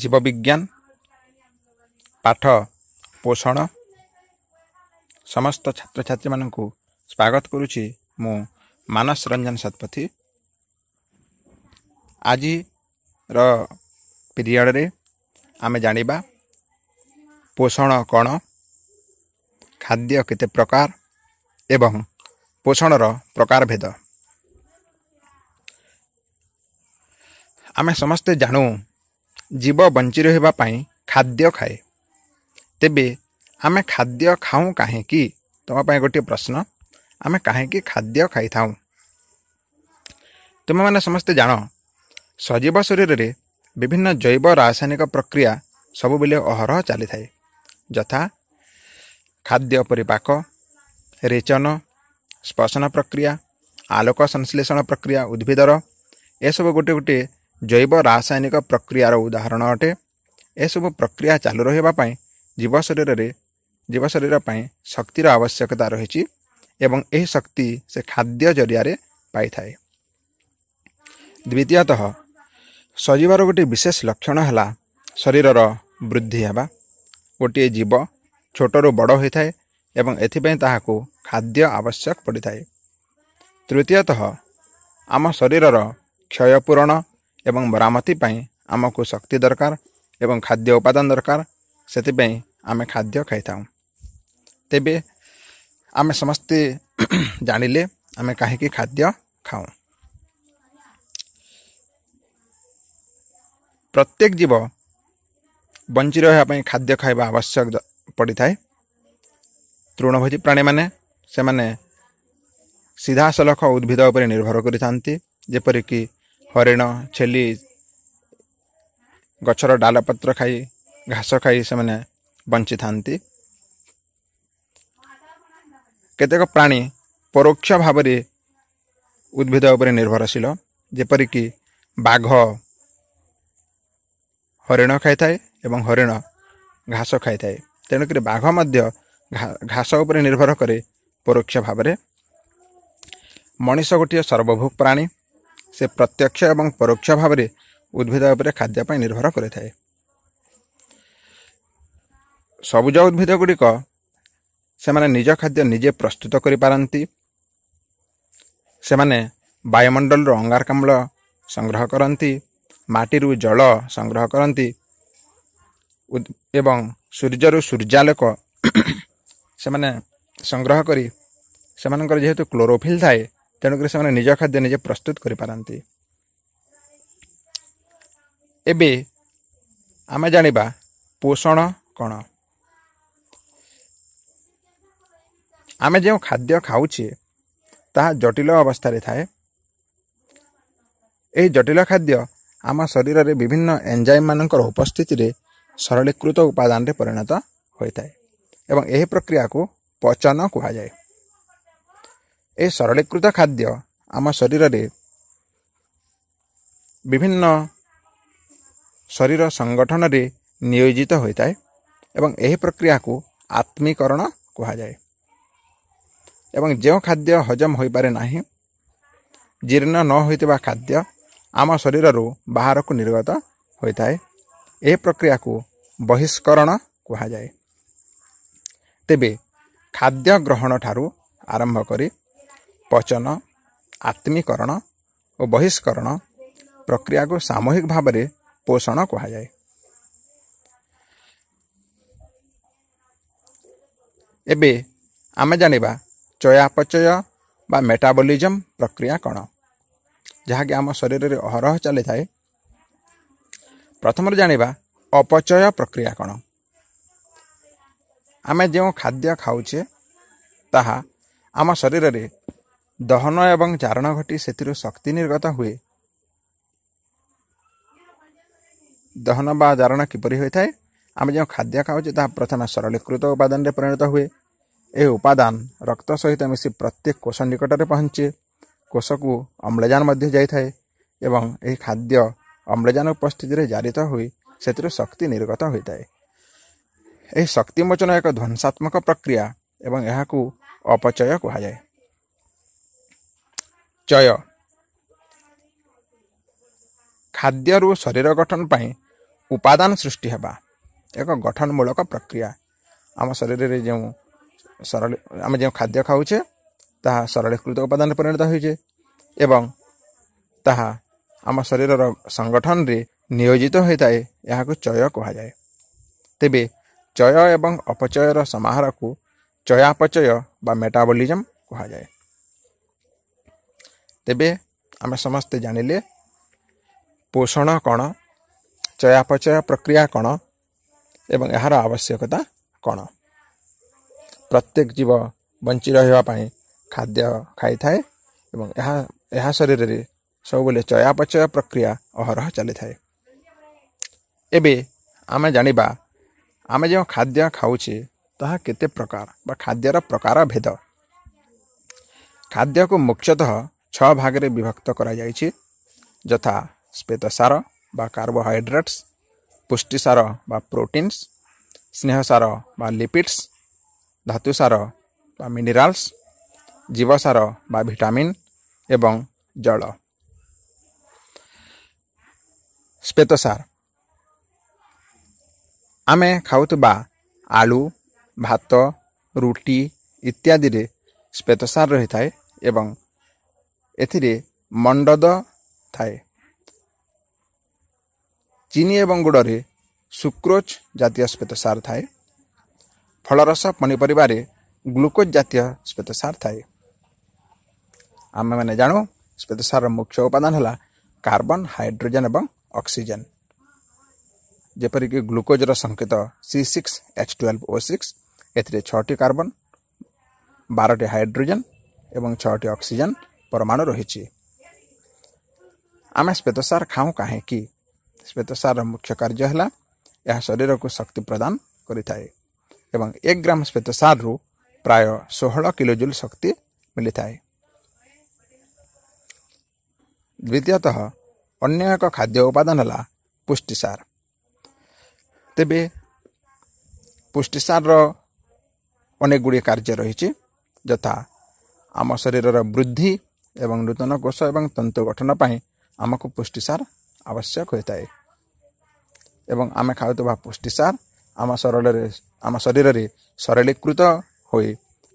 ଜୀବବିଜ୍ଞାନ ପାଠ ପୋଷଣ ସମସ୍ତ ଛାତ୍ରଛାତ୍ରୀମାନଙ୍କୁ ସ୍ୱାଗତ କରୁଛି ମୁଁ ମାନସ ରଞ୍ଜନ ଶତପଥୀ ଆଜିର ପିରିୟଡ଼ରେ ଆମେ ଜାଣିବା ପୋଷଣ କ'ଣ ଖାଦ୍ୟ କେତେ ପ୍ରକାର ଏବଂ ପୋଷଣର ପ୍ରକାରଭେଦ ଆମେ ସମସ୍ତେ ଜାଣୁ ଜୀବ ବଞ୍ଚି ରହିବା ପାଇଁ ଖାଦ୍ୟ ଖାଏ ତେବେ ଆମେ ଖାଦ୍ୟ ଖାଉଁ କାହିଁକି ତୁମ ପାଇଁ ଗୋଟିଏ ପ୍ରଶ୍ନ ଆମେ କାହିଁକି ଖାଦ୍ୟ ଖାଇଥାଉଁ ତୁମେମାନେ ସମସ୍ତେ ଜାଣ ସଜୀବ ଶରୀରରେ ବିଭିନ୍ନ ଜୈବ ରାସାୟନିକ ପ୍ରକ୍ରିୟା ସବୁବେଳେ ଅହରହ ଚାଲିଥାଏ ଯଥା ଖାଦ୍ୟ ପରିପାକ ରେଚନ ସ୍ପଶନ ପ୍ରକ୍ରିୟା ଆଲୋକ ସଂଶ୍ଲେଷଣ ପ୍ରକ୍ରିୟା ଉଦ୍ଭିଦର ଏସବୁ ଗୋଟିଏ ଗୋଟିଏ ଜୈବ ରାସାୟନିକ ପ୍ରକ୍ରିୟାର ଉଦାହରଣ ଅଟେ ଏସବୁ ପ୍ରକ୍ରିୟା ଚାଲୁ ରହିବା ପାଇଁ ଜୀବ ଶରୀରରେ ଜୀବ ଶରୀର ପାଇଁ ଶକ୍ତିର ଆବଶ୍ୟକତା ରହିଛି ଏବଂ ଏହି ଶକ୍ତି ସେ ଖାଦ୍ୟ ଜରିଆରେ ପାଇଥାଏ ଦ୍ୱିତୀୟତଃ ସଜୀବର ଗୋଟିଏ ବିଶେଷ ଲକ୍ଷଣ ହେଲା ଶରୀରର ବୃଦ୍ଧି ହେବା ଗୋଟିଏ ଜୀବ ଛୋଟରୁ ବଡ଼ ହୋଇଥାଏ ଏବଂ ଏଥିପାଇଁ ତାହାକୁ ଖାଦ୍ୟ ଆବଶ୍ୟକ ପଡ଼ିଥାଏ ତୃତୀୟତଃ ଆମ ଶରୀରର କ୍ଷୟପୂରଣ ଏବଂ ମରାମତି ପାଇଁ ଆମକୁ ଶକ୍ତି ଦରକାର ଏବଂ ଖାଦ୍ୟ ଉପାଦାନ ଦରକାର ସେଥିପାଇଁ ଆମେ ଖାଦ୍ୟ ଖାଇଥାଉ ତେବେ ଆମେ ସମସ୍ତେ ଜାଣିଲେ ଆମେ କାହିଁକି ଖାଦ୍ୟ ଖାଉ ପ୍ରତ୍ୟେକ ଜୀବ ବଞ୍ଚି ରହିବା ପାଇଁ ଖାଦ୍ୟ ଖାଇବା ଆବଶ୍ୟକ ପଡ଼ିଥାଏ ତୃଣଭୋଜୀ ପ୍ରାଣୀମାନେ ସେମାନେ ସିଧାସଳଖ ଉଦ୍ଭିଦ ଉପରେ ନିର୍ଭର କରିଥାନ୍ତି ଯେପରିକି ହରିଣ ଛେଲି ଗଛର ଡାଲପତ୍ର ଖାଇ ଘାସ ଖାଇ ସେମାନେ ବଞ୍ଚିଥାନ୍ତି କେତେକ ପ୍ରାଣୀ ପରୋକ୍ଷ ଭାବରେ ଉଦ୍ଭିଦ ଉପରେ ନିର୍ଭରଶୀଳ ଯେପରିକି ବାଘ ହରିଣ ଖାଇଥାଏ ଏବଂ ହରିଣ ଘାସ ଖାଇଥାଏ ତେଣୁକରି ବାଘ ମଧ୍ୟ ଘାସ ଉପରେ ନିର୍ଭର କରେ ପରୋକ୍ଷ ଭାବରେ ମଣିଷ ଗୋଟିଏ ସର୍ବଭୂ ପ୍ରାଣୀ ସେ ପ୍ରତ୍ୟକ୍ଷ ଏବଂ ପରୋକ୍ଷ ଭାବରେ ଉଦ୍ଭିଦ ଉପରେ ଖାଦ୍ୟ ପାଇଁ ନିର୍ଭର କରିଥାଏ ସବୁଜ ଉଦ୍ଭିଦ ଗୁଡ଼ିକ ସେମାନେ ନିଜ ଖାଦ୍ୟ ନିଜେ ପ୍ରସ୍ତୁତ କରିପାରନ୍ତି ସେମାନେ ବାୟୁମଣ୍ଡଳରୁ ଅଙ୍ଗାରକାମ୍ଳ ସଂଗ୍ରହ କରନ୍ତି ମାଟିରୁ ଜଳ ସଂଗ୍ରହ କରନ୍ତି ଏବଂ ସୂର୍ଯ୍ୟରୁ ସୂର୍ଯ୍ୟାଲୋକ ସେମାନେ ସଂଗ୍ରହ କରି ସେମାନଙ୍କର ଯେହେତୁ କ୍ଲୋରୋଫିଲ୍ ଥାଏ ତେଣୁକରି ସେମାନେ ନିଜ ଖାଦ୍ୟ ନିଜେ ପ୍ରସ୍ତୁତ କରିପାରନ୍ତି ଏବେ ଆମେ ଜାଣିବା ପୋଷଣ କ'ଣ ଆମେ ଯେଉଁ ଖାଦ୍ୟ ଖାଉଛେ ତାହା ଜଟିଳ ଅବସ୍ଥାରେ ଥାଏ ଏହି ଜଟିଳ ଖାଦ୍ୟ ଆମ ଶରୀରରେ ବିଭିନ୍ନ ଏନ୍ଜାଇମାନଙ୍କର ଉପସ୍ଥିତିରେ ସରଳୀକୃତ ଉପାଦାନରେ ପରିଣତ ହୋଇଥାଏ ଏବଂ ଏହି ପ୍ରକ୍ରିୟାକୁ ପଚନ କୁହାଯାଏ ଏ ସରଳୀକୃତ ଖାଦ୍ୟ ଆମ ଶରୀରରେ ବିଭିନ୍ନ ଶରୀର ସଂଗଠନରେ ନିୟୋଜିତ ହୋଇଥାଏ ଏବଂ ଏହି ପ୍ରକ୍ରିୟାକୁ ଆତ୍ମୀକରଣ କୁହାଯାଏ ଏବଂ ଯେଉଁ ଖାଦ୍ୟ ହଜମ ହୋଇପାରେ ନାହିଁ ଜୀର୍ଣ୍ଣ ନ ହୋଇଥିବା ଖାଦ୍ୟ ଆମ ଶରୀରରୁ ବାହାରକୁ ନିର୍ଗତ ହୋଇଥାଏ ଏହି ପ୍ରକ୍ରିୟାକୁ ବହିଷ୍କରଣ କୁହାଯାଏ ତେବେ ଖାଦ୍ୟ ଗ୍ରହଣ ଠାରୁ ଆରମ୍ଭ କରି ପଚନ ଆତ୍ମୀକରଣ ଓ ବହିଷ୍କରଣ ପ୍ରକ୍ରିୟାକୁ ସାମୂହିକ ଭାବରେ ପୋଷଣ କୁହାଯାଏ ଏବେ ଆମେ ଜାଣିବା ଚୟାପଚୟ ବା ମେଟାବଲିଜମ୍ ପ୍ରକ୍ରିୟା କ'ଣ ଯାହାକି ଆମ ଶରୀରରେ ଅହରହ ଚାଲିଥାଏ ପ୍ରଥମରେ ଜାଣିବା ଅପଚୟ ପ୍ରକ୍ରିୟା କ'ଣ ଆମେ ଯେଉଁ ଖାଦ୍ୟ ଖାଉଛେ ତାହା ଆମ ଶରୀରରେ ଦହନ ଏବଂ ଜାରଣ ଘଟି ସେଥିରୁ ଶକ୍ତି ନିର୍ଗତ ହୁଏ ଦହନ ବା ଜାରଣ କିପରି ହୋଇଥାଏ ଆମେ ଯେଉଁ ଖାଦ୍ୟ ଖାଉଛେ ତାହା ପ୍ରଥମେ ସରଳୀକୃତ ଉପାଦାନରେ ପରିଣତ ହୁଏ ଏହି ଉପାଦାନ ରକ୍ତ ସହିତ ମିଶି ପ୍ରତ୍ୟେକ କୋଷ ନିକଟରେ ପହଞ୍ଚେ କୋଷକୁ ଅମ୍ଳଜାନ ମଧ୍ୟ ଯାଇଥାଏ ଏବଂ ଏହି ଖାଦ୍ୟ ଅମ୍ଳଜାନ ଉପସ୍ଥିତିରେ ଜାରିତ ହୋଇ ସେଥିରୁ ଶକ୍ତି ନିର୍ଗତ ହୋଇଥାଏ ଏହି ଶକ୍ତିମୋଚନ ଏକ ଧ୍ୱଂସାତ୍ମକ ପ୍ରକ୍ରିୟା ଏବଂ ଏହାକୁ ଅପଚୟ କୁହାଯାଏ ପରିଚୟ ଖାଦ୍ୟରୁ ଶରୀର ଗଠନ ପାଇଁ ଉପାଦାନ ସୃଷ୍ଟି ହେବା ଏକ ଗଠନମୂଳକ ପ୍ରକ୍ରିୟା ଆମ ଶରୀରରେ ଯେଉଁ ସରଳ ଆମେ ଯେଉଁ ଖାଦ୍ୟ ଖାଉଛେ ତାହା ସରଳୀକୃତ ଉପାଦାନରେ ପରିଣତ ହୋଇଛେ ଏବଂ ତାହା ଆମ ଶରୀରର ସଂଗଠନରେ ନିୟୋଜିତ ହୋଇଥାଏ ଏହାକୁ ଚୟ କୁହାଯାଏ ତେବେ ଚୟ ଏବଂ ଅପଚୟର ସମାହାରକୁ ଚୟାପଚୟ ବା ମେଟାବଲିଜମ୍ କୁହାଯାଏ ତେବେ ଆମେ ସମସ୍ତେ ଜାଣିଲେ ପୋଷଣ କ'ଣ ଚୟାପଚୟ ପ୍ରକ୍ରିୟା କ'ଣ ଏବଂ ଏହାର ଆବଶ୍ୟକତା କ'ଣ ପ୍ରତ୍ୟେକ ଜୀବ ବଞ୍ଚି ରହିବା ପାଇଁ ଖାଦ୍ୟ ଖାଇଥାଏ ଏବଂ ଏହା ଏହା ଶରୀରରେ ସବୁବେଳେ ଚୟାପଚୟ ପ୍ରକ୍ରିୟା ଅହରହ ଚାଲିଥାଏ ଏବେ ଆମେ ଜାଣିବା ଆମେ ଯେଉଁ ଖାଦ୍ୟ ଖାଉଛେ ତାହା କେତେ ପ୍ରକାର ବା ଖାଦ୍ୟର ପ୍ରକାର ଭେଦ ଖାଦ୍ୟକୁ ମୁଖ୍ୟତଃ ଛଅ ଭାଗରେ ବିଭକ୍ତ କରାଯାଇଛି ଯଥା ଶ୍ୱେତସାର ବା କାର୍ବୋହାଇଡ୍ରେଟ୍ସ ପୁଷ୍ଟିସାର ବା ପ୍ରୋଟିନ୍ସ ସ୍ନେହସାର ବା ଲିପିଡ୍ସ ଧାତୁସାର ବା ମିନେରାଲ୍ସ ଜୀବସାର ବା ଭିଟାମିନ୍ ଏବଂ ଜଳ ଶ୍ୱେତସାର ଆମେ ଖାଉଥିବା ଆଳୁ ଭାତ ରୁଟି ଇତ୍ୟାଦିରେ ଶ୍ୱେତସାର ରହିଥାଏ ଏବଂ ଏଥିରେ ମଣ୍ଡଦ ଥାଏ ଚିନି ଏବଂ ଗୁଡ଼ରେ ସୁକ୍ରୋଜ୍ ଜାତୀୟ ଶ୍ୱେତସାର ଥାଏ ଫଳରସ ପନିପରିବାରେ ଗ୍ଲୁକୋଜ୍ ଜାତୀୟ ଶ୍ୱେତସାର ଥାଏ ଆମେମାନେ ଜାଣୁ ଶ୍ୱେତସାରର ମୁଖ୍ୟ ଉପାଦାନ ହେଲା କାର୍ବନ୍ ହାଇଡ୍ରୋଜେନ୍ ଏବଂ ଅକ୍ସିଜେନ୍ ଯେପରିକି ଗ୍ଲୁକୋଜ୍ର ସଙ୍କେତ C six H twelve O six ଏଥିରେ ଛଅଟି କାର୍ବନ୍ ବାରଟି ହାଇଡ୍ରୋଜେନ୍ ଏବଂ ଛଅଟି ଅକ୍ସିଜେନ୍ ପରମାଣୁ ରହିଛି ଆମେ ଶ୍ୱେତସାର ଖାଉଁ କାହିଁକି ଶ୍ୱେତସାରର ମୁଖ୍ୟ କାର୍ଯ୍ୟ ହେଲା ଏହା ଶରୀରକୁ ଶକ୍ତି ପ୍ରଦାନ କରିଥାଏ ଏବଂ ଏକ ଗ୍ରାମ ଶ୍ୱେତସାରରୁ ପ୍ରାୟ ଷୋହଳ କିଲୋଜୁଲ ଶକ୍ତି ମିଳିଥାଏ ଦ୍ୱିତୀୟତଃ ଅନ୍ୟ ଏକ ଖାଦ୍ୟ ଉପାଦାନ ହେଲା ପୁଷ୍ଟିସାର ତେବେ ପୁଷ୍ଟିସାରର ଅନେକ ଗୁଡ଼ିଏ କାର୍ଯ୍ୟ ରହିଛି ଯଥା ଆମ ଶରୀରର ବୃଦ୍ଧି ଏବଂ ନୂତନ କୋଷ ଏବଂ ତନ୍ତୁ ଗଠନ ପାଇଁ ଆମକୁ ପୁଷ୍ଟିସାର ଆବଶ୍ୟକ ହୋଇଥାଏ ଏବଂ ଆମେ ଖାଉଥିବା ପୁଷ୍ଟିସାର ଆମ ସରଳରେ ଆମ ଶରୀରରେ ସରଳୀକୃତ ହୋଇ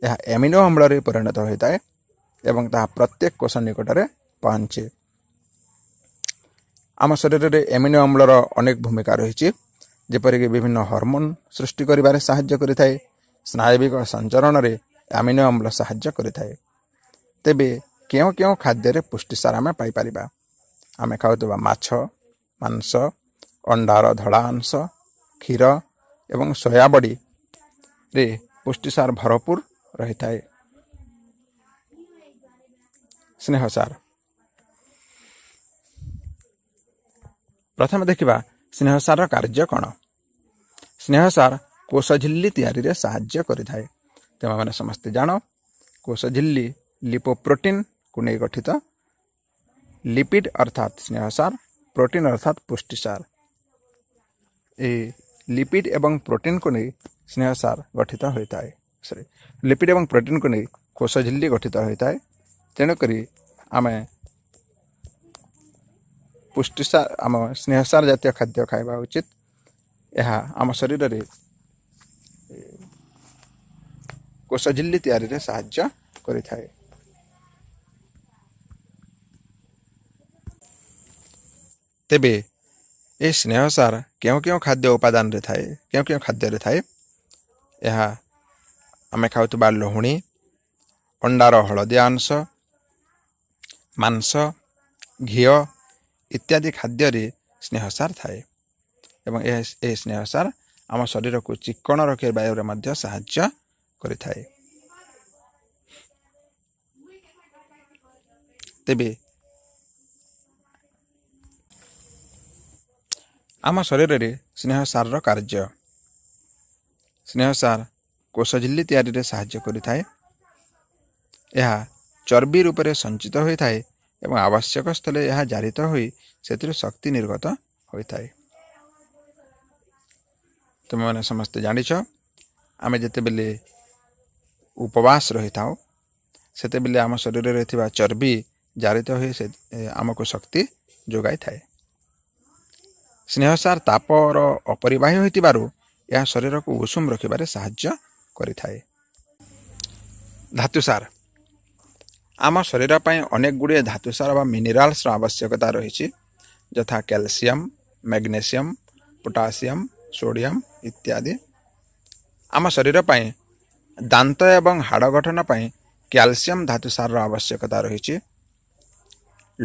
ଏହା ଏମିନୋ ଅମ୍ଳରେ ପରିଣତ ହୋଇଥାଏ ଏବଂ ତାହା ପ୍ରତ୍ୟେକ କୋଷ ନିକଟରେ ପହଞ୍ଚେ ଆମ ଶରୀରରେ ଏମିନୋ ଅମ୍ଳର ଅନେକ ଭୂମିକା ରହିଛି ଯେପରିକି ବିଭିନ୍ନ ହର୍ମୋନ୍ ସୃଷ୍ଟି କରିବାରେ ସାହାଯ୍ୟ କରିଥାଏ ସ୍ନାୟବିକ ସଞ୍ଚରଣରେ ଆମିନୋ ଅମ୍ଳ ସାହାଯ୍ୟ କରିଥାଏ ତେବେ କେଉଁ କେଉଁ ଖାଦ୍ୟରେ ପୁଷ୍ଟିସାର ଆମେ ପାଇପାରିବା ଆମେ ଖାଉଥିବା ମାଛ ମାଂସ ଅଣ୍ଡାର ଧଳା ଅଂଶ କ୍ଷୀର ଏବଂ ସୋୟାବଡ଼ିରେ ପୁଷ୍ଟିସାର ଭରପୁର ରହିଥାଏ ସ୍ନେହ ସାର ପ୍ରଥମେ ଦେଖିବା ସ୍ନେହ ସାରର କାର୍ଯ୍ୟ କ'ଣ ସ୍ନେହ ସାର ଝିଲ୍ଲି ତିଆରିରେ ସାହାଯ୍ୟ କରିଥାଏ ତେଣୁ ଆମେ ସମସ୍ତେ ଜାଣ କୋଷ କୋଷଝିଲ୍ଲି ଲିପୋପ୍ରୋଟିନ୍ କୁ ନେଇ ଗଠିତ ଲିପିଡ୍ ଅର୍ଥାତ୍ ସ୍ନେହସାର ପ୍ରୋଟିନ୍ ଅର୍ଥାତ୍ ପୁଷ୍ଟିସାର ଏହି ଲିପିଡ୍ ଏବଂ ପ୍ରୋଟିନ୍କୁ ନେଇ ସ୍ନେହସାର ଗଠିତ ହୋଇଥାଏ ସରି ଲିପିଡ୍ ଏବଂ ପ୍ରୋଟିନ୍କୁ ନେଇ କୋଷ ଝିଲ୍ଲି ଗଠିତ ହୋଇଥାଏ ତେଣୁକରି ଆମେ ପୁଷ୍ଟିସାର ଆମ ସ୍ନେହସାର ଜାତୀୟ ଖାଦ୍ୟ ଖାଇବା ଉଚିତ ଏହା ଆମ ଶରୀରରେ କୋଷ ଝିଲ୍ଲି ତିଆରିରେ ସାହାଯ୍ୟ କରିଥାଏ ତେବେ ଏ ସ୍ନେହସାର କେଉଁ କେଉଁ ଖାଦ୍ୟ ଉପାଦାନରେ ଥାଏ କେଉଁ କେଉଁ ଖାଦ୍ୟରେ ଥାଏ ଏହା ଆମେ ଖାଉଥିବା ଲହୁଣୀ ଅଣ୍ଡାର ହଳଦିଆ ଅଂଶ ମାଂସ ଘିଅ ଇତ୍ୟାଦି ଖାଦ୍ୟରେ ସ୍ନେହସାର ଥାଏ ଏବଂ ଏହି ସ୍ନେହସାର ଆମ ଶରୀରକୁ ଚିକ୍କଣ ରଖିବାରେ ମଧ୍ୟ ସାହାଯ୍ୟ କରିଥାଏ ତେବେ ଆମ ଶରୀରରେ ସ୍ନେହସାରର କାର୍ଯ୍ୟ ସ୍ନେହସାର କୋଷଝିଲି ତିଆରିରେ ସାହାଯ୍ୟ କରିଥାଏ ଏହା ଚର୍ବି ରୂପରେ ସଞ୍ଚିତ ହୋଇଥାଏ ଏବଂ ଆବଶ୍ୟକ ସ୍ଥଳେ ଏହା ଜାରିତ ହୋଇ ସେଥିରୁ ଶକ୍ତି ନିର୍ଗତ ହୋଇଥାଏ ତୁମେମାନେ ସମସ୍ତେ ଜାଣିଛ ଆମେ ଯେତେବେଳେ ଉପବାସ ରହିଥାଉ ସେତେବେଳେ ଆମ ଶରୀରରେ ଥିବା ଚର୍ବି ଜାରିତ ହୋଇ ସେ ଆମକୁ ଶକ୍ତି ଯୋଗାଇଥାଏ ସ୍ନେହସାର ତାପର ଅପରିବାହ୍ୟ ହୋଇଥିବାରୁ ଏହା ଶରୀରକୁ ଉଷୁମ ରଖିବାରେ ସାହାଯ୍ୟ କରିଥାଏ ଧାତୁସାର ଆମ ଶରୀର ପାଇଁ ଅନେକ ଗୁଡ଼ିଏ ଧାତୁସାର ବା ମିନେରାଲ୍ସର ଆବଶ୍ୟକତା ରହିଛି ଯଥା କ୍ୟାଲସିୟମ୍ ମ୍ୟାଗ୍ନେସିୟମ୍ ପୋଟାସିୟମ୍ ସୋଡ଼ିୟମ୍ ଇତ୍ୟାଦି ଆମ ଶରୀର ପାଇଁ ଦାନ୍ତ ଏବଂ ହାଡ଼ ଗଠନ ପାଇଁ କ୍ୟାଲସିୟମ୍ ଧାତୁସାରର ଆବଶ୍ୟକତା ରହିଛି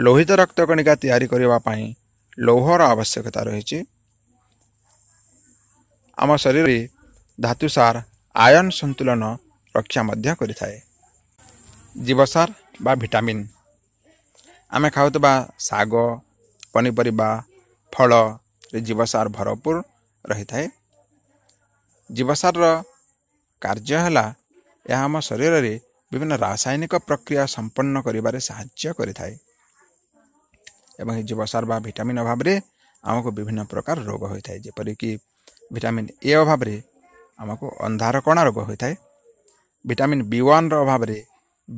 ଲୋହିତ ରକ୍ତ ରକ୍ତକଣିକା ତିଆରି କରିବା ପାଇଁ ଲୌହର ଆବଶ୍ୟକତା ରହିଛି ଆମ ଶରୀରରେ ଧାତୁସାର ଆୟନ୍ ସନ୍ତୁଳନ ରକ୍ଷା ମଧ୍ୟ କରିଥାଏ ଜୀବସାର ବା ଭିଟାମିନ୍ ଆମେ ଖାଉଥିବା ଶାଗ ପନିପରିବା ଫଳରେ ଜୀବସାର ଭରପୁର ରହିଥାଏ ଜୀବସାରର କାର୍ଯ୍ୟ ହେଲା ଏହା ଆମ ଶରୀରରେ ବିଭିନ୍ନ ରାସାୟନିକ ପ୍ରକ୍ରିୟା ସମ୍ପନ୍ନ କରିବାରେ ସାହାଯ୍ୟ କରିଥାଏ ଏବଂ ଏହି ଜୀବସାର ବା ଭିଟାମିନ୍ ଅଭାବରେ ଆମକୁ ବିଭିନ୍ନ ପ୍ରକାର ରୋଗ ହୋଇଥାଏ ଯେପରିକି ଭିଟାମିନ୍ ଏ ଅଭାବରେ ଆମକୁ ଅନ୍ଧାରକଣା ରୋଗ ହୋଇଥାଏ ଭିଟାମିନ୍ ବି ୱାନ୍ର ଅଭାବରେ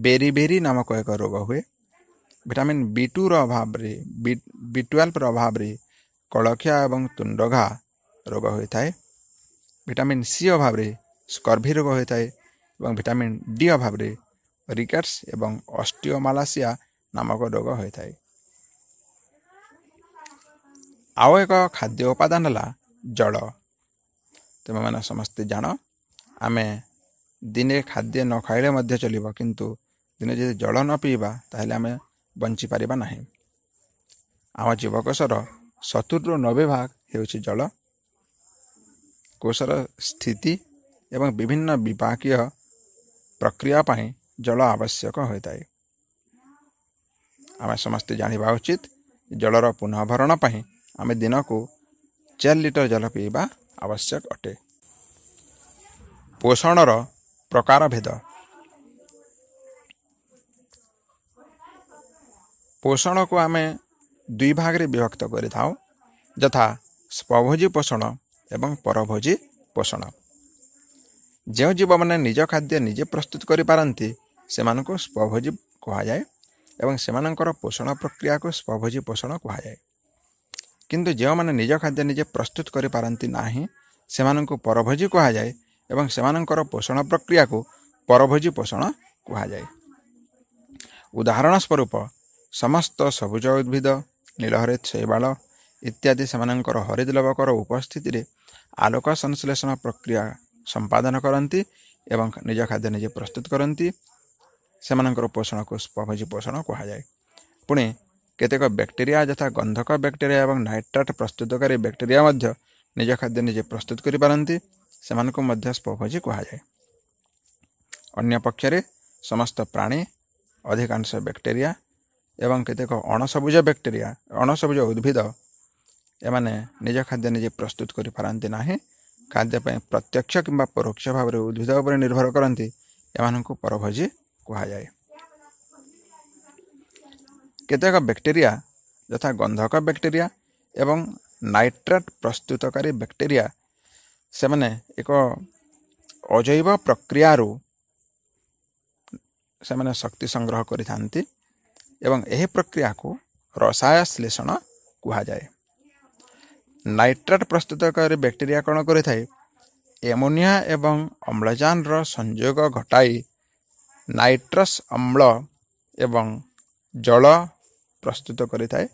ବେରି ବେରି ନାମକ ଏକ ରୋଗ ହୁଏ ଭିଟାମିନ୍ ବି ଟୁର ଅଭାବରେ ବି ବି ଟୁଏଲ୍ଭର ଅଭାବରେ କଳଖିଆ ଏବଂ ତୁଣ୍ଡଘା ରୋଗ ହୋଇଥାଏ ଭିଟାମିନ୍ ସି ଅଭାବରେ ସ୍କର୍ଭି ରୋଗ ହୋଇଥାଏ ଏବଂ ଭିଟାମିନ୍ ଡି ଅଭାବରେ ରିକେଟ୍ସ ଏବଂ ଅଷ୍ଟିଓମାଲାସିଆ ନାମକ ରୋଗ ହୋଇଥାଏ ଆଉ ଏକ ଖାଦ୍ୟ ଉପାଦାନ ହେଲା ଜଳ ତୁମେମାନେ ସମସ୍ତେ ଜାଣ ଆମେ ଦିନେ ଖାଦ୍ୟ ନ ଖାଇଲେ ମଧ୍ୟ ଚଳିବ କିନ୍ତୁ ଦିନେ ଯଦି ଜଳ ନ ପିଇବା ତାହେଲେ ଆମେ ବଞ୍ଚିପାରିବା ନାହିଁ ଆମ ଜୀବକୋଷର ସତୁରିରୁ ନବେ ଭାଗ ହେଉଛି ଜଳ କୋଷର ସ୍ଥିତି ଏବଂ ବିଭିନ୍ନ ବିପାକୀୟ ପ୍ରକ୍ରିୟା ପାଇଁ ଜଳ ଆବଶ୍ୟକ ହୋଇଥାଏ ଆମେ ସମସ୍ତେ ଜାଣିବା ଉଚିତ ଜଳର ପୁନଃଭରଣ ପାଇଁ ଆମେ ଦିନକୁ ଚାରି ଲିଟର ଜଳ ପିଇବା ଆବଶ୍ୟକ ଅଟେ ପୋଷଣର ପ୍ରକାର ଭେଦ ପୋଷଣକୁ ଆମେ ଦୁଇ ଭାଗରେ ବିଭକ୍ତ କରିଥାଉ ଯଥା ସ୍ପଭୋଜୀ ପୋଷଣ ଏବଂ ପରଭୋଜୀ ପୋଷଣ ଯେଉଁ ଜୀବମାନେ ନିଜ ଖାଦ୍ୟ ନିଜେ ପ୍ରସ୍ତୁତ କରିପାରନ୍ତି ସେମାନଙ୍କୁ ସ୍ପଭୋଜୀ କୁହାଯାଏ ଏବଂ ସେମାନଙ୍କର ପୋଷଣ ପ୍ରକ୍ରିୟାକୁ ସ୍ପଭୋଜୀ ପୋଷଣ କୁହାଯାଏ କିନ୍ତୁ ଯେଉଁମାନେ ନିଜ ଖାଦ୍ୟ ନିଜେ ପ୍ରସ୍ତୁତ କରିପାରନ୍ତି ନାହିଁ ସେମାନଙ୍କୁ ପରଭୋଜି କୁହାଯାଏ ଏବଂ ସେମାନଙ୍କର ପୋଷଣ ପ୍ରକ୍ରିୟାକୁ ପରଭୋଜି ପୋଷଣ କୁହାଯାଏ ଉଦାହରଣ ସ୍ୱରୂପ ସମସ୍ତ ସବୁଜ ଉଦ୍ଭିଦ ନୀଳହରେ ଶୈବାଳ ଇତ୍ୟାଦି ସେମାନଙ୍କର ହରିଦଲବକର ଉପସ୍ଥିତିରେ ଆଲୋକ ସଂଶ୍ଳେଷଣ ପ୍ରକ୍ରିୟା ସମ୍ପାଦନ କରନ୍ତି ଏବଂ ନିଜ ଖାଦ୍ୟ ନିଜେ ପ୍ରସ୍ତୁତ କରନ୍ତି ସେମାନଙ୍କର ପୋଷଣକୁ ପରଭୋଜି ପୋଷଣ କୁହାଯାଏ ପୁଣି କେତେକ ବ୍ୟାକ୍ଟେରିଆ ଯଥା ଗନ୍ଧକ ବ୍ୟାକ୍ଟେରିଆ ଏବଂ ନାଇଟ୍ରାଟ୍ ପ୍ରସ୍ତୁତକାରୀ ବ୍ୟାକ୍ଟେରିଆ ମଧ୍ୟ ନିଜ ଖାଦ୍ୟ ନିଜେ ପ୍ରସ୍ତୁତ କରିପାରନ୍ତି ସେମାନଙ୍କୁ ମଧ୍ୟ ସ୍ପଭୋଜି କୁହାଯାଏ ଅନ୍ୟ ପକ୍ଷରେ ସମସ୍ତ ପ୍ରାଣୀ ଅଧିକାଂଶ ବ୍ୟାକ୍ଟେରିଆ ଏବଂ କେତେକ ଅଣସବୁଜ ବ୍ୟାକ୍ଟେରିଆ ଅଣସବୁଜ ଉଦ୍ଭିଦ ଏମାନେ ନିଜ ଖାଦ୍ୟ ନିଜେ ପ୍ରସ୍ତୁତ କରିପାରନ୍ତି ନାହିଁ ଖାଦ୍ୟ ପାଇଁ ପ୍ରତ୍ୟକ୍ଷ କିମ୍ବା ପରୋକ୍ଷ ଭାବରେ ଉଦ୍ଭିଦ ଉପରେ ନିର୍ଭର କରନ୍ତି ଏମାନଙ୍କୁ ପରଭୋଜି କୁହାଯାଏ କେତେକ ବ୍ୟାକ୍ଟେରିଆ ଯଥା ଗନ୍ଧକ ବ୍ୟାକ୍ଟେରିଆ ଏବଂ ନାଇଟ୍ରେଟ୍ ପ୍ରସ୍ତୁତକାରୀ ବ୍ୟାକ୍ଟେରିଆ ସେମାନେ ଏକ ଅଜୈବ ପ୍ରକ୍ରିୟାରୁ ସେମାନେ ଶକ୍ତି ସଂଗ୍ରହ କରିଥାନ୍ତି ଏବଂ ଏହି ପ୍ରକ୍ରିୟାକୁ ରସାୟଶ୍ଳେଷଣ କୁହାଯାଏ ନାଇଟ୍ରେଟ୍ ପ୍ରସ୍ତୁତକାରୀ ବ୍ୟାକ୍ଟେରିଆ କ'ଣ କରିଥାଏ ଏମୋନିଆ ଏବଂ ଅମ୍ଳଜାନର ସଂଯୋଗ ଘଟାଇ ନାଇଟ୍ରସ୍ ଅମ୍ଳ ଏବଂ ଜଳ ପ୍ରସ୍ତୁତ କରିଥାଏ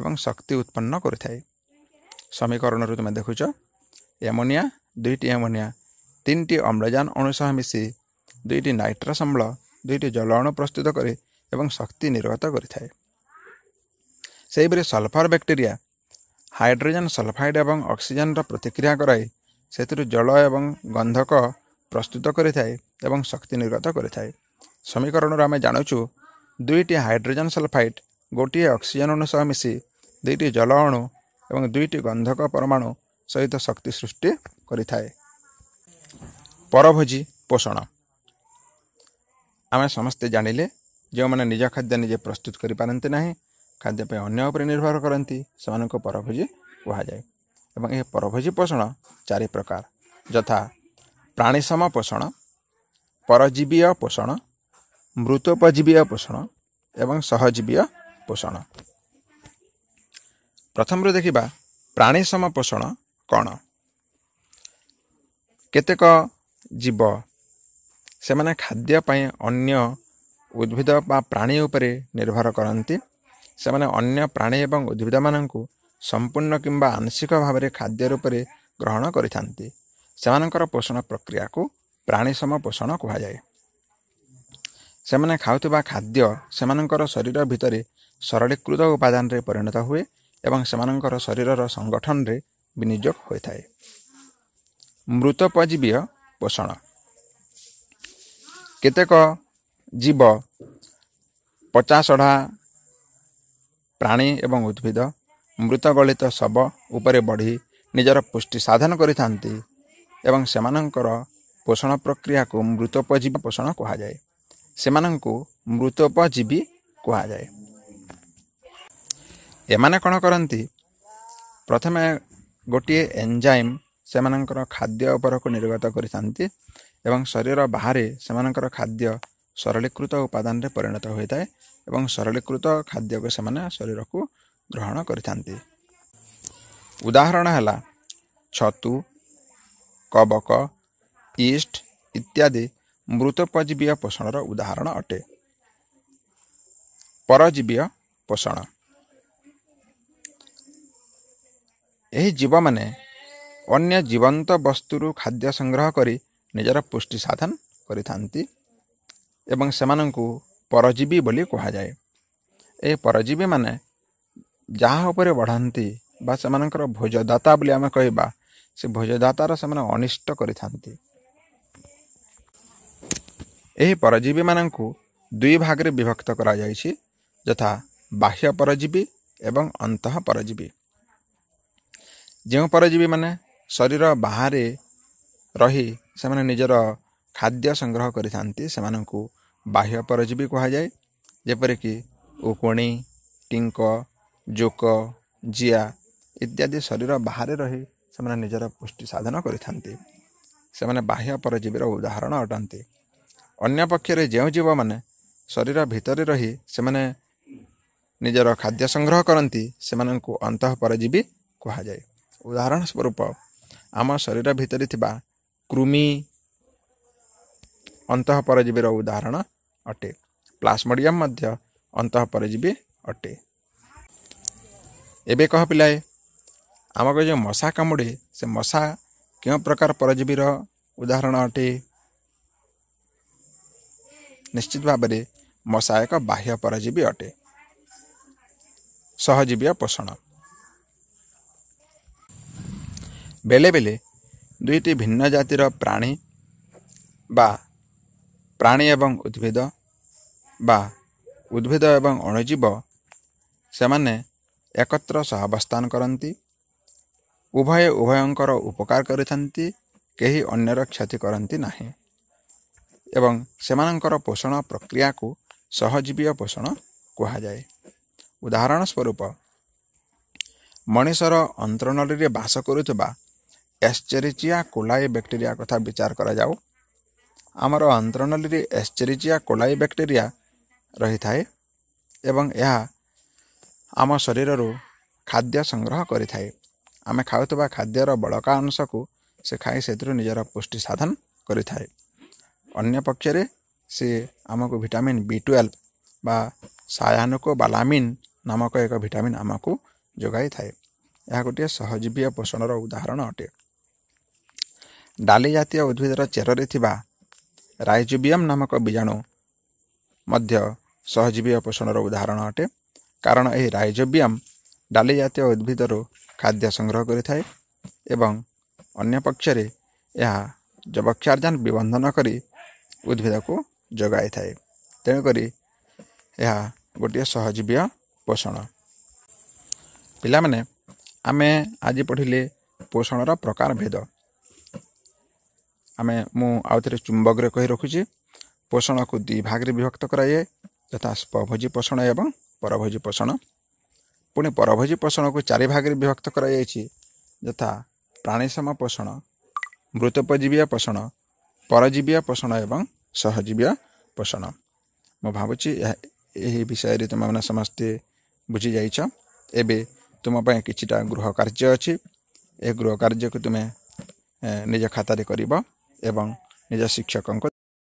ଏବଂ ଶକ୍ତି ଉତ୍ପନ୍ନ କରିଥାଏ ସମୀକରଣରୁ ତୁମେ ଦେଖୁଛ ଏମୋନିଆ ଦୁଇଟି ଏମୋନିଆ ତିନିଟି ଅମ୍ଳଜାନ ଅଣୁ ସହ ମିଶି ଦୁଇଟି ନାଇଟ୍ରସ ଅମ୍ଳ ଦୁଇଟି ଜଳ ଅଣୁ ପ୍ରସ୍ତୁତ କରେ ଏବଂ ଶକ୍ତି ନିର୍ଗତ କରିଥାଏ ସେହିପରି ସଲଫର ବ୍ୟାକ୍ଟେରିଆ ହାଇଡ୍ରୋଜେନ୍ ସଲଫାଇଡ୍ ଏବଂ ଅକ୍ସିଜେନ୍ର ପ୍ରତିକ୍ରିୟା କରାଇ ସେଥିରୁ ଜଳ ଏବଂ ଗନ୍ଧକ ପ୍ରସ୍ତୁତ କରିଥାଏ ଏବଂ ଶକ୍ତି ନିର୍ଗତ କରିଥାଏ ସମୀକରଣରୁ ଆମେ ଜାଣୁଛୁ ଦୁଇଟି ହାଇଡ୍ରୋଜେନ୍ ସଲଫାଇଡ଼୍ ଗୋଟିଏ ଅକ୍ସିଜେନ୍ ଅଣୁ ସହ ମିଶି ଦୁଇଟି ଜଳ ଅଣୁ ଏବଂ ଦୁଇଟି ଗନ୍ଧକ ପରମାଣୁ ସହିତ ଶକ୍ତି ସୃଷ୍ଟି କରିଥାଏ ପରଭୋଜି ପୋଷଣ ଆମେ ସମସ୍ତେ ଜାଣିଲେ ଯେଉଁମାନେ ନିଜ ଖାଦ୍ୟ ନିଜେ ପ୍ରସ୍ତୁତ କରିପାରନ୍ତି ନାହିଁ ଖାଦ୍ୟ ପାଇଁ ଅନ୍ୟ ଉପରେ ନିର୍ଭର କରନ୍ତି ସେମାନଙ୍କୁ ପରଭୋଜି କୁହାଯାଏ ଏବଂ ଏହି ପରଭୋଜି ପୋଷଣ ଚାରି ପ୍ରକାର ଯଥା ପ୍ରାଣୀସମ ପୋଷଣ ପରଜୀବୀୟ ପୋଷଣ ମୃତୋପଜୀବୀୟ ପୋଷଣ ଏବଂ ସହଜୀବୀୟ ପୋଷଣ ପ୍ରଥମରୁ ଦେଖିବା ପ୍ରାଣୀ ସମ ପୋଷଣ କ'ଣ କେତେକ ଜୀବ ସେମାନେ ଖାଦ୍ୟ ପାଇଁ ଅନ୍ୟ ଉଦ୍ଭିଦ ବା ପ୍ରାଣୀ ଉପରେ ନିର୍ଭର କରନ୍ତି ସେମାନେ ଅନ୍ୟ ପ୍ରାଣୀ ଏବଂ ଉଦ୍ଭିଦମାନଙ୍କୁ ସମ୍ପୂର୍ଣ୍ଣ କିମ୍ବା ଆଂଶିକ ଭାବରେ ଖାଦ୍ୟ ରୂପରେ ଗ୍ରହଣ କରିଥାନ୍ତି ସେମାନଙ୍କର ପୋଷଣ ପ୍ରକ୍ରିୟାକୁ ପ୍ରାଣୀ ସମ ପୋଷଣ କୁହାଯାଏ ସେମାନେ ଖାଉଥିବା ଖାଦ୍ୟ ସେମାନଙ୍କର ଶରୀର ଭିତରେ ସରଳୀକୃତ ଉପାଦାନରେ ପରିଣତ ହୁଏ ଏବଂ ସେମାନଙ୍କର ଶରୀରର ସଂଗଠନରେ ବିନିଯୋଗ ହୋଇଥାଏ ମୃତପଜୀବୀୟ ପୋଷଣ କେତେକ ଜୀବ ପଚାଶଢ଼ା ପ୍ରାଣୀ ଏବଂ ଉଦ୍ଭିଦ ମୃତ ଗଳିତ ଶବ ଉପରେ ବଢ଼ି ନିଜର ପୁଷ୍ଟି ସାଧନ କରିଥାନ୍ତି ଏବଂ ସେମାନଙ୍କର ପୋଷଣ ପ୍ରକ୍ରିୟାକୁ ମୃତୋପଜୀବୀ ପୋଷଣ କୁହାଯାଏ ସେମାନଙ୍କୁ ମୃତୋପଜୀବୀ କୁହାଯାଏ ଏମାନେ କ'ଣ କରନ୍ତି ପ୍ରଥମେ ଗୋଟିଏ ଏନ୍ଜାଇମ୍ ସେମାନଙ୍କର ଖାଦ୍ୟ ଉପରକୁ ନିର୍ଗତ କରିଥାନ୍ତି ଏବଂ ଶରୀର ବାହାରେ ସେମାନଙ୍କର ଖାଦ୍ୟ ସରଳୀକୃତ ଉପାଦାନରେ ପରିଣତ ହୋଇଥାଏ ଏବଂ ସରଳୀକୃତ ଖାଦ୍ୟକୁ ସେମାନେ ଶରୀରକୁ ଗ୍ରହଣ କରିଥାନ୍ତି ଉଦାହରଣ ହେଲା ଛତୁ କବକ ଇଷ୍ଟ ଇତ୍ୟାଦି ମୃତପଜୀବୀୟ ପୋଷଣର ଉଦାହରଣ ଅଟେ ପରଜୀବୀୟ ପୋଷଣ ଏହି ଜୀବମାନେ ଅନ୍ୟ ଜୀବନ୍ତ ବସ୍ତୁରୁ ଖାଦ୍ୟ ସଂଗ୍ରହ କରି ନିଜର ପୁଷ୍ଟି ସାଧନ କରିଥାନ୍ତି ଏବଂ ସେମାନଙ୍କୁ ପରଜୀବୀ ବୋଲି କୁହାଯାଏ ଏହି ପରଜୀବୀମାନେ ଯାହା ଉପରେ ବଢ଼ାନ୍ତି ବା ସେମାନଙ୍କର ଭୋଜଦାତା ବୋଲି ଆମେ କହିବା ସେ ଭୋଜଦାତାର ସେମାନେ ଅନିଷ୍ଟ କରିଥାନ୍ତି ଏହି ପରଜୀବୀମାନଙ୍କୁ ଦୁଇ ଭାଗରେ ବିଭକ୍ତ କରାଯାଇଛି ଯଥା ବାହ୍ୟ ପରଜୀବୀ ଏବଂ ଅନ୍ତଃ ପରଜୀବୀ ଯେଉଁ ପରଜୀବୀମାନେ ଶରୀର ବାହାରେ ରହି ସେମାନେ ନିଜର ଖାଦ୍ୟ ସଂଗ୍ରହ କରିଥାନ୍ତି ସେମାନଙ୍କୁ ବାହ୍ୟ ପରଜୀବୀ କୁହାଯାଏ ଯେପରିକି ଉକୁଣି ଟିଙ୍କ ଜୋକ ଜିଆ ଇତ୍ୟାଦି ଶରୀର ବାହାରେ ରହି ସେମାନେ ନିଜର ପୁଷ୍ଟି ସାଧନ କରିଥାନ୍ତି ସେମାନେ ବାହ୍ୟ ପରଜୀବୀର ଉଦାହରଣ ଅଟନ୍ତି ଅନ୍ୟପକ୍ଷରେ ଯେଉଁ ଜୀବମାନେ ଶରୀର ଭିତରେ ରହି ସେମାନେ ନିଜର ଖାଦ୍ୟ ସଂଗ୍ରହ କରନ୍ତି ସେମାନଙ୍କୁ ଅନ୍ତଃ ପରଜୀବୀ କୁହାଯାଏ ଉଦାହରଣ ସ୍ୱରୂପ ଆମ ଶରୀର ଭିତରେ ଥିବା କୃମି ଅନ୍ତଃ ପରଜୀବୀର ଉଦାହରଣ ଅଟେ ପ୍ଲାସମୋଡ଼ିୟମ୍ ମଧ୍ୟ ଅନ୍ତଃ ପରଜୀବୀ ଅଟେ ଏବେ କହ ପିଲାଏ ଆମକୁ ଯେଉଁ ମଶା କାମୁଡ଼େ ସେ ମଶା କେଉଁ ପ୍ରକାର ପରଜୀବୀର ଉଦାହରଣ ଅଟେ ନିଶ୍ଚିତ ଭାବରେ ମଶା ଏକ ବାହ୍ୟ ପରଜୀବୀ ଅଟେ ସହଜୀବୀୟ ପୋଷଣ ବେଳେବେଳେ ଦୁଇଟି ଭିନ୍ନ ଜାତିର ପ୍ରାଣୀ ବା ପ୍ରାଣୀ ଏବଂ ଉଦ୍ଭିଦ ବା ଉଦ୍ଭିଦ ଏବଂ ଅଣୁଜୀବ ସେମାନେ ଏକତ୍ର ସହ ଅବସ୍ଥାନ କରନ୍ତି ଉଭୟ ଉଭୟଙ୍କର ଉପକାର କରିଥାନ୍ତି କେହି ଅନ୍ୟର କ୍ଷତି କରନ୍ତି ନାହିଁ ଏବଂ ସେମାନଙ୍କର ପୋଷଣ ପ୍ରକ୍ରିୟାକୁ ସହଜୀବୀୟ ପୋଷଣ କୁହାଯାଏ ଉଦାହରଣ ସ୍ୱରୂପ ମଣିଷର ଅନ୍ତରଣରୀରେ ବାସ କରୁଥିବା एश्चेरीचिया कोलाई बैक्टीरिया कथा विचार करा जाऊ आमर अंतरणली रे कोलाई बैक्टीरिया रही थाए एवं यह आम शरीर रु खाद्य संग्रह करी थाए आमे खाउतबा खाद्यर बड़का अंश को से खाई से निजर पुष्टि साधन करी थाए अन्य पक्ष रे से आमको विटामिन बी12 बा सायानुको बालामिन नामक एक विटामिन आमको जगाई थाए यह गोटे सहजीवी पोषण उदाहरण अटे ଡାଲି ଜାତୀୟ ଉଦ୍ଭିଦର ଚେରରେ ଥିବା ରାଇଜୁବିୟମ୍ ନାମକ ବୀଜାଣୁ ମଧ୍ୟ ସହଜୀବୀ ପୋଷଣର ଉଦାହରଣ ଅଟେ କାରଣ ଏହି ରାଇଜୋବିୟମ୍ ଡାଲି ଜାତୀୟ ଉଦ୍ଭିଦରୁ ଖାଦ୍ୟ ସଂଗ୍ରହ କରିଥାଏ ଏବଂ ଅନ୍ୟ ପକ୍ଷରେ ଏହା ଯବକ୍ଷାର୍ଜାନ ବିବନ୍ଧନ କରି ଉଦ୍ଭିଦକୁ ଯୋଗାଇଥାଏ ତେଣୁକରି ଏହା ଗୋଟିଏ ସହଜୀବୀୟ ପୋଷଣ ପିଲାମାନେ ଆମେ ଆଜି ପଢ଼ିଲେ ପୋଷଣର ପ୍ରକାର ଭେଦ ଆମେ ମୁଁ ଆଉଥରେ ଚୁମ୍ବକରେ କହି ରଖୁଛି ପୋଷଣକୁ ଦୁଇ ଭାଗରେ ବିଭକ୍ତ କରାଯାଏ ଯଥା ସ୍ୱଭୋଜି ପୋଷଣ ଏବଂ ପରଭୋଜି ପୋଷଣ ପୁଣି ପରଭୋଜି ପୋଷଣକୁ ଚାରି ଭାଗରେ ବିଭକ୍ତ କରାଯାଇଛି ଯଥା ପ୍ରାଣୀସମ ପୋଷଣ ମୃତୋପଜୀବୀୟ ପୋଷଣ ପରଜୀବୀୟ ପୋଷଣ ଏବଂ ସହଜୀବୀୟ ପୋଷଣ ମୁଁ ଭାବୁଛି ଏହା ଏହି ବିଷୟରେ ତୁମେମାନେ ସମସ୍ତେ ବୁଝିଯାଇଛ ଏବେ ତୁମ ପାଇଁ କିଛିଟା ଗୃହ କାର୍ଯ୍ୟ ଅଛି ଏ ଗୃହ କାର୍ଯ୍ୟକୁ ତୁମେ ନିଜ ଖାତାରେ କରିବ ଏବଂ ନିଜ ଶିକ୍ଷକଙ୍କ